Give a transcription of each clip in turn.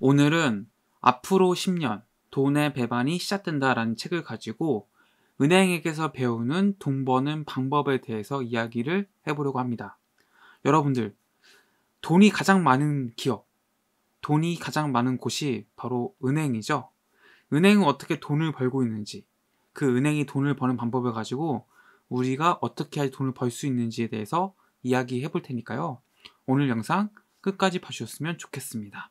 오늘은 앞으로 10년 돈의 배반이 시작된다라는 책을 가지고 은행에게서 배우는 돈 버는 방법에 대해서 이야기를 해보려고 합니다. 여러분들, 돈이 가장 많은 기업, 돈이 가장 많은 곳이 바로 은행이죠. 은행은 어떻게 돈을 벌고 있는지, 그 은행이 돈을 버는 방법을 가지고 우리가 어떻게 해 돈을 벌 수 있는지에 대해서 이야기해 볼 테니까요. 오늘 영상 끝까지 봐주셨으면 좋겠습니다.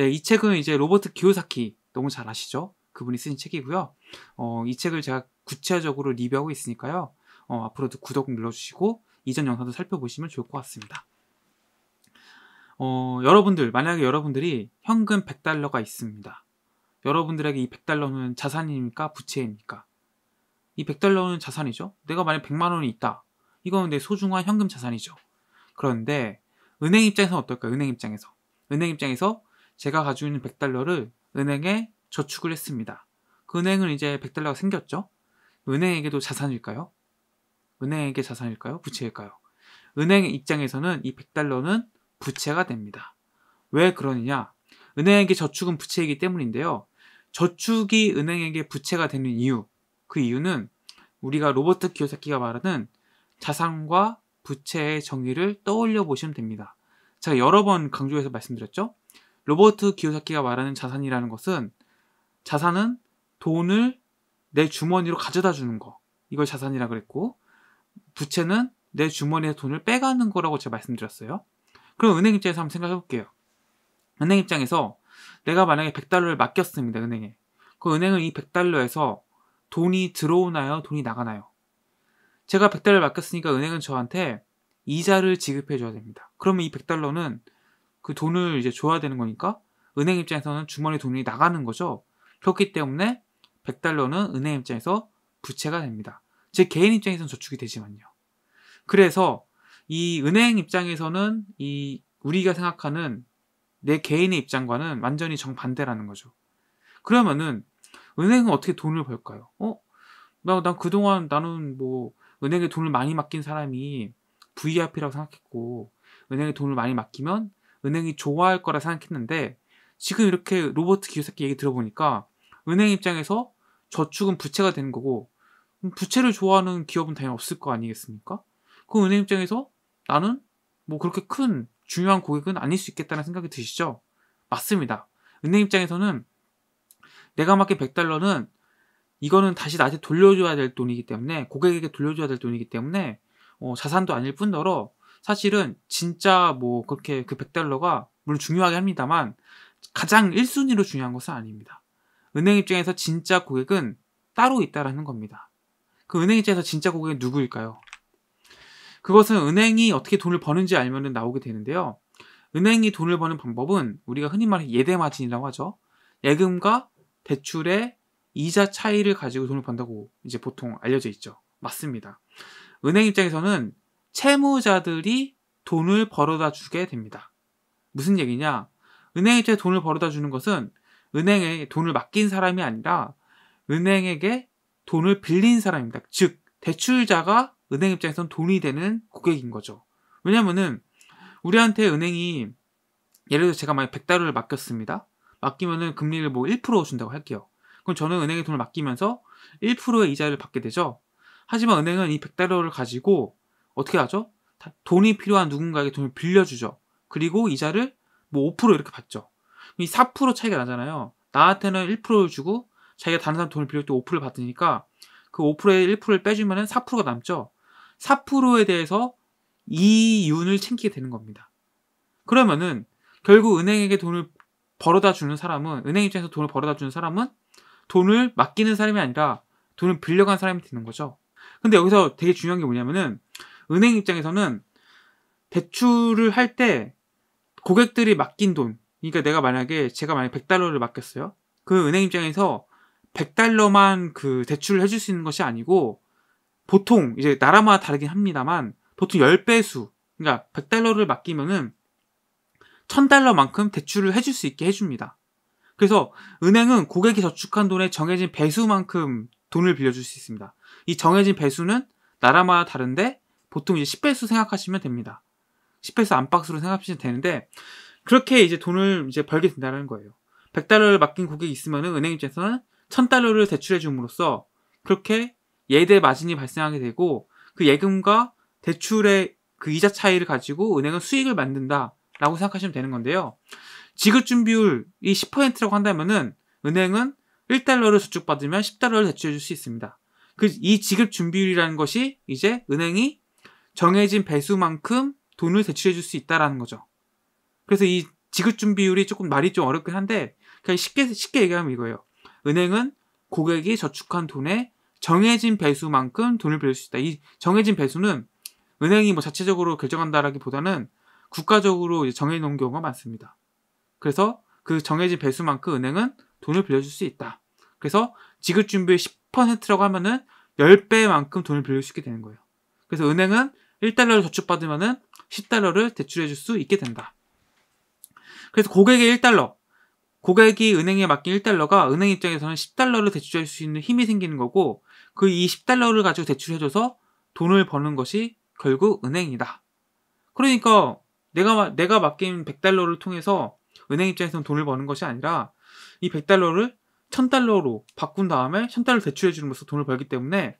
네, 이 책은 이제 로버트 기요사키 너무 잘 아시죠? 그분이 쓴 책이고요. 어, 이 책을 제가 구체적으로 리뷰하고 있으니까요. 어, 앞으로도 구독 눌러주시고 이전 영상도 살펴보시면 좋을 것 같습니다. 어, 여러분들 만약에 여러분들이 현금 100달러가 있습니다. 여러분들에게 이 100달러는 자산입니까? 부채입니까? 이 100달러는 자산이죠. 내가 만약 100만 원이 있다. 이건 내 소중한 현금 자산이죠. 그런데 은행 입장에서는 어떨까요? 은행 입장에서 은행 입장에서 제가 가지고 있는 100달러를 은행에 저축을 했습니다. 그 은행은 이제 100달러가 생겼죠. 은행에게도 자산일까요? 은행에게 자산일까요? 부채일까요? 은행 입장에서는 이 100달러는 부채가 됩니다. 왜 그러느냐? 은행에게 저축은 부채이기 때문인데요. 저축이 은행에게 부채가 되는 이유. 그 이유는 우리가 로버트 기요사키가 말하는 자산과 부채의 정의를 떠올려 보시면 됩니다. 제가 여러 번 강조해서 말씀드렸죠? 로버트 기요사키가 말하는 자산이라는 것은 자산은 돈을 내 주머니로 가져다 주는 거. 이걸 자산이라 그랬고 부채는 내 주머니에 돈을 빼가는 거라고 제가 말씀드렸어요. 그럼 은행 입장에서 한번 생각해 볼게요. 은행 입장에서 내가 만약에 100달러를 맡겼습니다. 은행에. 그 은행은 이 100달러에서 돈이 들어오나요? 돈이 나가나요? 제가 100달러를 맡겼으니까 은행은 저한테 이자를 지급해 줘야 됩니다. 그러면 이 100달러는 그 돈을 이제 줘야 되는 거니까 은행 입장에서는 주머니 돈이 나가는 거죠. 그렇기 때문에 100달러는 은행 입장에서 부채가 됩니다. 제 개인 입장에서는 저축이 되지만요. 그래서 이 은행 입장에서는 이 우리가 생각하는 내 개인의 입장과는 완전히 정반대라는 거죠. 그러면은 은행은 어떻게 돈을 벌까요? 어? 나, 난 그동안 나는 뭐 은행에 돈을 많이 맡긴 사람이 VIP라고 생각했고 은행에 돈을 많이 맡기면 은행이 좋아할 거라 생각했는데 지금 이렇게 로버트 기요사키 얘기 들어보니까 은행 입장에서 저축은 부채가 되는 거고 부채를 좋아하는 기업은 당연히 없을 거 아니겠습니까? 그 은행 입장에서 나는 뭐 그렇게 큰 중요한 고객은 아닐 수 있겠다는 생각이 드시죠? 맞습니다. 은행 입장에서는 내가 맡긴 100달러는 이거는 다시 나한테 돌려줘야 될 돈이기 때문에 고객에게 돌려줘야 될 돈이기 때문에 어, 자산도 아닐 뿐더러 사실은 진짜 뭐 그렇게 그 100달러가 물론 중요하게 합니다만 가장 1순위로 중요한 것은 아닙니다. 은행 입장에서 진짜 고객은 따로 있다라는 겁니다. 그 은행 입장에서 진짜 고객은 누구일까요? 그것은 은행이 어떻게 돈을 버는지 알면 나오게 되는데요. 은행이 돈을 버는 방법은 우리가 흔히 말하는 예대 마진이라고 하죠. 예금과 대출의 이자 차이를 가지고 돈을 번다고 이제 보통 알려져 있죠. 맞습니다. 은행 입장에서는 채무자들이 돈을 벌어다 주게 됩니다. 무슨 얘기냐? 은행에게 돈을 벌어다 주는 것은 은행에 돈을 맡긴 사람이 아니라 은행에게 돈을 빌린 사람입니다. 즉, 대출자가 은행 입장에선 돈이 되는 고객인 거죠. 왜냐면은 우리한테 은행이 예를 들어 제가 만약 100달러를 맡겼습니다. 맡기면은 금리를 뭐1% 준다고 할게요. 그럼 저는 은행에 돈을 맡기면서 1%의 이자를 받게 되죠. 하지만 은행은 이 100달러를 가지고 어떻게 하죠? 돈이 필요한 누군가에게 돈을 빌려주죠. 그리고 이자를 뭐 5% 이렇게 받죠. 이 4% 차이가 나잖아요. 나한테는 1%를 주고 자기가 다른 사람 돈을 빌려때 5%를 받으니까 그 5%에 1%를 빼주면 4%가 남죠. 4%에 대해서 이윤을 챙기게 되는 겁니다. 그러면은 결국 은행에게 돈을 벌어다 주는 사람은 은행 입장에서 돈을 벌어다 주는 사람은 돈을 맡기는 사람이 아니라 돈을 빌려간 사람이 되는 거죠. 근데 여기서 되게 중요한 게 뭐냐면은 은행 입장에서는 대출을 할 때 고객들이 맡긴 돈, 그러니까 내가 만약에 제가 만약에 100달러를 맡겼어요. 그 은행 입장에서 100달러만 그 대출을 해줄 수 있는 것이 아니고 보통 이제 나라마다 다르긴 합니다만 보통 10배수 그러니까 100달러를 맡기면은 1000달러만큼 대출을 해줄 수 있게 해줍니다. 그래서 은행은 고객이 저축한 돈의 정해진 배수만큼 돈을 빌려줄 수 있습니다. 이 정해진 배수는 나라마다 다른데 보통 이제 10배수 생각하시면 됩니다. 10배수 안팎으로 생각하시면 되는데 그렇게 이제 돈을 이제 벌게 된다는 거예요. 100달러를 맡긴 고객이 있으면은 은행 입장에서는 1000달러를 대출해 줌으로써 그렇게 예대 마진이 발생하게 되고 그 예금과 대출의 그 이자 차이를 가지고 은행은 수익을 만든다라고 생각하시면 되는 건데요. 지급 준비율이 10%라고 한다면은 은행은 1달러를 저축받으면 10달러를 대출해 줄 수 있습니다. 그 이 지급 준비율이라는 것이 이제 은행이 정해진 배수만큼 돈을 대출해 줄 수 있다라는 거죠. 그래서 이 지급준 비율이 조금 말이 좀 어렵긴 한데 그냥 쉽게 쉽게 얘기하면 이거예요. 은행은 고객이 저축한 돈에 정해진 배수만큼 돈을 빌릴 수 있다. 이 정해진 배수는 은행이 뭐 자체적으로 결정한다라기보다는 국가적으로 정해 놓은 경우가 많습니다. 그래서 그 정해진 배수만큼 은행은 돈을 빌려줄 수 있다. 그래서 지급 준비의 10%라고 하면은 10배만큼 돈을 빌릴 수 있게 되는 거예요. 그래서 은행은 1달러를 저축받으면은 10달러를 대출해 줄 수 있게 된다. 그래서 고객의 1달러, 고객이 은행에 맡긴 1달러가 은행 입장에서는 10달러를 대출할 수 있는 힘이 생기는 거고 그 이 10달러를 가지고 대출해 줘서 돈을 버는 것이 결국 은행이다. 그러니까 내가 내가 맡긴 100달러를 통해서 은행 입장에서는 돈을 버는 것이 아니라 이 100달러를 1000달러로 바꾼 다음에 1000달러 대출해 주면서 돈을 벌기 때문에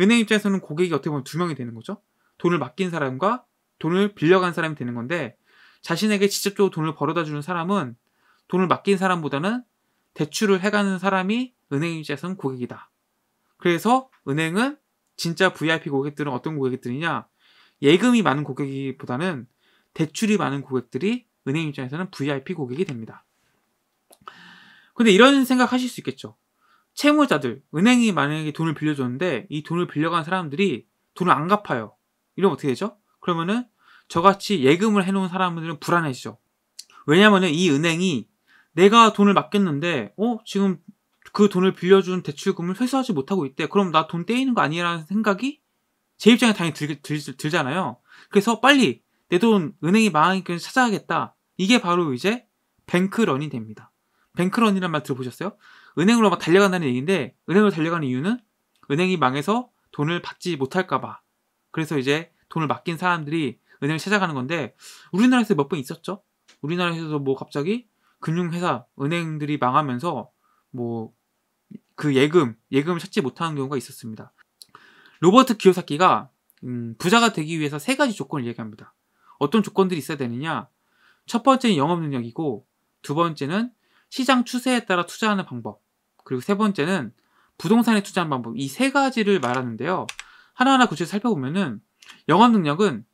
은행 입장에서는 고객이 어떻게 보면 두 명이 되는 거죠. 돈을 맡긴 사람과 돈을 빌려간 사람이 되는 건데 자신에게 직접적으로 돈을 벌어다 주는 사람은 돈을 맡긴 사람보다는 대출을 해가는 사람이 은행 입장에서는 고객이다. 그래서 은행은 진짜 VIP 고객들은 어떤 고객들이냐? 예금이 많은 고객보다는 대출이 많은 고객들이 은행 입장에서는 VIP 고객이 됩니다. 근데 이런 생각 하실 수 있겠죠. 채무자들, 은행이 만약에 돈을 빌려줬는데 이 돈을 빌려간 사람들이 돈을 안 갚아요. 이러면 어떻게 되죠? 그러면은 저같이 예금을 해놓은 사람들은 불안해지죠. 왜냐면은 이 은행이 내가 돈을 맡겼는데, 어? 지금 그 돈을 빌려준 대출금을 회수하지 못하고 있대. 그럼 나 돈 떼이는 거 아니라는 생각이 제 입장에 당연히 들, 들, 들 잖아요 그래서 빨리 내 돈 은행이 망하니까 찾아야겠다. 이게 바로 이제 뱅크런이 됩니다. 뱅크런이란 말 들어보셨어요? 은행으로 막 달려간다는 얘기인데 은행으로 달려가는 이유는 은행이 망해서 돈을 받지 못할까봐 그래서 이제 돈을 맡긴 사람들이 은행을 찾아가는 건데 우리나라에서 몇 번 있었죠? 우리나라에서도 뭐 갑자기 금융회사 은행들이 망하면서 뭐 그 예금 예금을 찾지 못하는 경우가 있었습니다. 로버트 기요사키가 음, 부자가 되기 위해서 세 가지 조건을 얘기합니다. 어떤 조건들이 있어야 되느냐? 첫 번째는 영업 능력이고 두 번째는 시장 추세에 따라 투자하는 방법. 그리고 세 번째는 부동산에 투자하는 방법. 이 세 가지를 말하는데요. 하나하나 구체적으로 살펴보면은 영업 능력은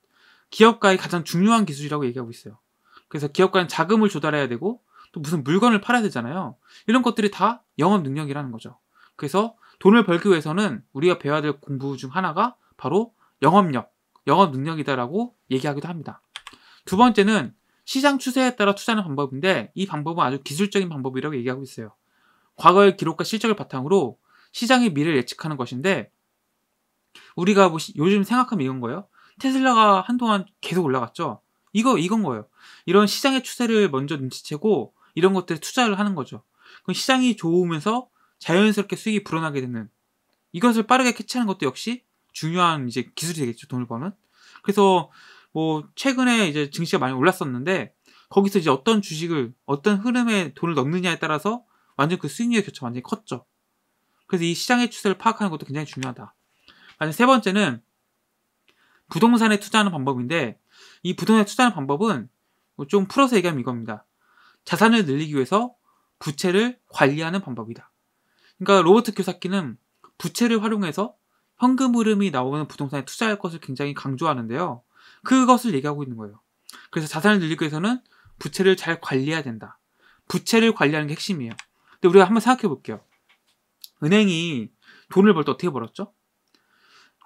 기업가의 가장 중요한 기술이라고 얘기하고 있어요. 그래서 기업가는 자금을 조달해야 되고 또 무슨 물건을 팔아야 되잖아요. 이런 것들이 다 영업 능력이라는 거죠. 그래서 돈을 벌기 위해서는 우리가 배워야 될 공부 중 하나가 바로 영업력, 영업 능력이다라고 얘기하기도 합니다. 두 번째는 시장 추세에 따라 투자하는 방법인데 이 방법은 아주 기술적인 방법이라고 얘기하고 있어요. 과거의 기록과 실적을 바탕으로 시장의 미래를 예측하는 것인데 우리가 뭐 요즘 생각하면 이건 거예요. 테슬라가 한동안 계속 올라갔죠. 이거 이건 거예요. 이런 시장의 추세를 먼저 눈치채고 이런 것들에 투자를 하는 거죠. 그럼 시장이 좋으면서 자연스럽게 수익이 불어나게 되는 이것을 빠르게 캐치하는 것도 역시 중요한 이제 기술이 되겠죠. 돈을 버는. 그래서 뭐 최근에 이제 증시가 많이 올랐었는데 거기서 이제 어떤 주식을 어떤 흐름에 돈을 넣느냐에 따라서 완전 그 수익률의 교차 완전히 컸죠. 그래서 이 시장의 추세를 파악하는 것도 굉장히 중요하다. 아니, 세 번째는 부동산에 투자하는 방법인데 이 부동산에 투자하는 방법은 뭐 좀 풀어서 얘기하면 이겁니다. 자산을 늘리기 위해서 부채를 관리하는 방법이다. 그러니까 로버트 교사키는 부채를 활용해서 현금 흐름이 나오는 부동산에 투자할 것을 굉장히 강조하는데요. 그것을 얘기하고 있는 거예요. 그래서 자산을 늘리기 위해서는 부채를 잘 관리해야 된다. 부채를 관리하는 게 핵심이에요. 근데 우리가 한번 생각해 볼게요. 은행이 돈을 벌 때 어떻게 벌었죠?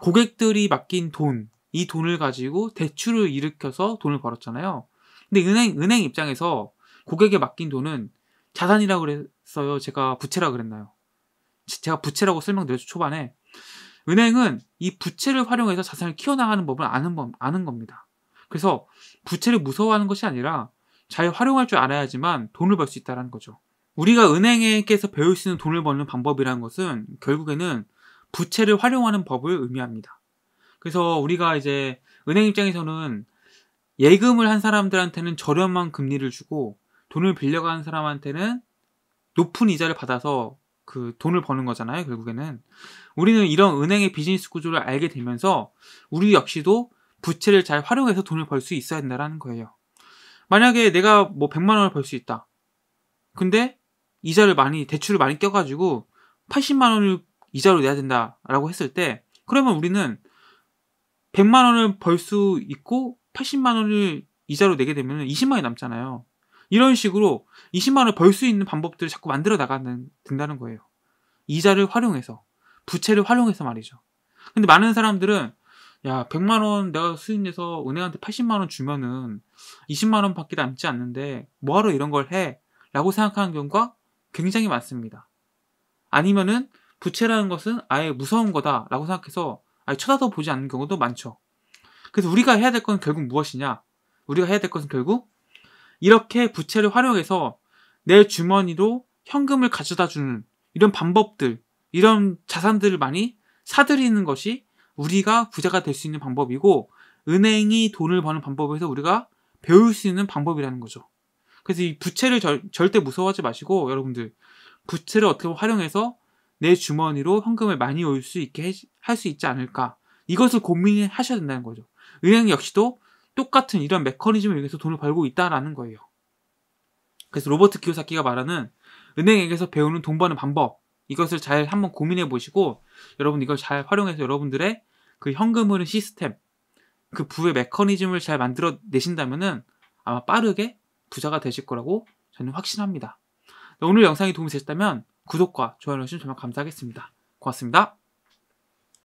고객들이 맡긴 돈, 이 돈을 가지고 대출을 일으켜서 돈을 벌었잖아요. 근데 은행, 은행 입장에서 고객에 맡긴 돈은 자산이라고 그랬어요. 제가 부채라고 그랬나요? 제가 부채라고 설명드렸죠, 초반에. 은행은 이 부채를 활용해서 자산을 키워나가는 법을 아는, 법, 아는 겁니다. 그래서 부채를 무서워하는 것이 아니라 잘 활용할 줄 알아야지만 돈을 벌 수 있다는 거죠. 우리가 은행에게서 배울 수 있는 돈을 버는 방법이라는 것은 결국에는 부채를 활용하는 법을 의미합니다. 그래서 우리가 이제 은행 입장에서는 예금을 한 사람들한테는 저렴한 금리를 주고 돈을 빌려간 사람한테는 높은 이자를 받아서 그 돈을 버는 거잖아요, 결국에는. 우리는 이런 은행의 비즈니스 구조를 알게 되면서 우리 역시도 부채를 잘 활용해서 돈을 벌 수 있어야 된다는 거예요. 만약에 내가 뭐 100만 원을 벌 수 있다. 근데 이자를 많이 대출을 많이 껴 가지고 80만 원을 이자로 내야 된다라고 했을 때 그러면 우리는 100만 원을 벌 수 있고 80만 원을 이자로 내게 되면 20만 원이 남잖아요. 이런 식으로 20만 원벌 수 있는 방법들을 자꾸 만들어 나가는 된다는 거예요. 이자를 활용해서 부채를 활용해서 말이죠. 근데 많은 사람들은 야 100만 원 내가 수입해서 은행한테 80만 원 주면은 20만 원밖에 남지 않는데 뭐하러 이런 걸 해? 라고 생각하는 경우가 굉장히 많습니다. 아니면은 부채라는 것은 아예 무서운 거다라고 생각해서 아예 쳐다도 보지 않는 경우도 많죠. 그래서 우리가 해야 될 건 결국 무엇이냐? 우리가 해야 될 것은 결국 이렇게 부채를 활용해서 내 주머니로 현금을 가져다 주는 이런 방법들, 이런 자산들을 많이 사들이는 것이 우리가 부자가 될 수 있는 방법이고 은행이 돈을 버는 방법에서 우리가 배울 수 있는 방법이라는 거죠. 그래서 이 부채를 절, 절대 무서워하지 마시고 여러분들 부채를 어떻게 활용해서 내 주머니로 현금을 많이 올 수 있게 할 수 있지 않을까 이것을 고민하셔야 된다는 거죠. 은행 역시도 똑같은 이런 메커니즘을 이용해서 돈을 벌고 있다라는 거예요. 그래서 로버트 기요사키가 말하는 은행에게서 배우는 돈 버는 방법 이것을 잘 한번 고민해 보시고 여러분 이걸 잘 활용해서 여러분들의 그 현금 흐름 시스템 그 부의 메커니즘을 잘 만들어 내신다면은 아마 빠르게 부자가 되실 거라고 저는 확신합니다. 오늘 영상이 도움이 되셨다면 구독과 좋아요 해주시면 정말 감사하겠습니다. 고맙습니다.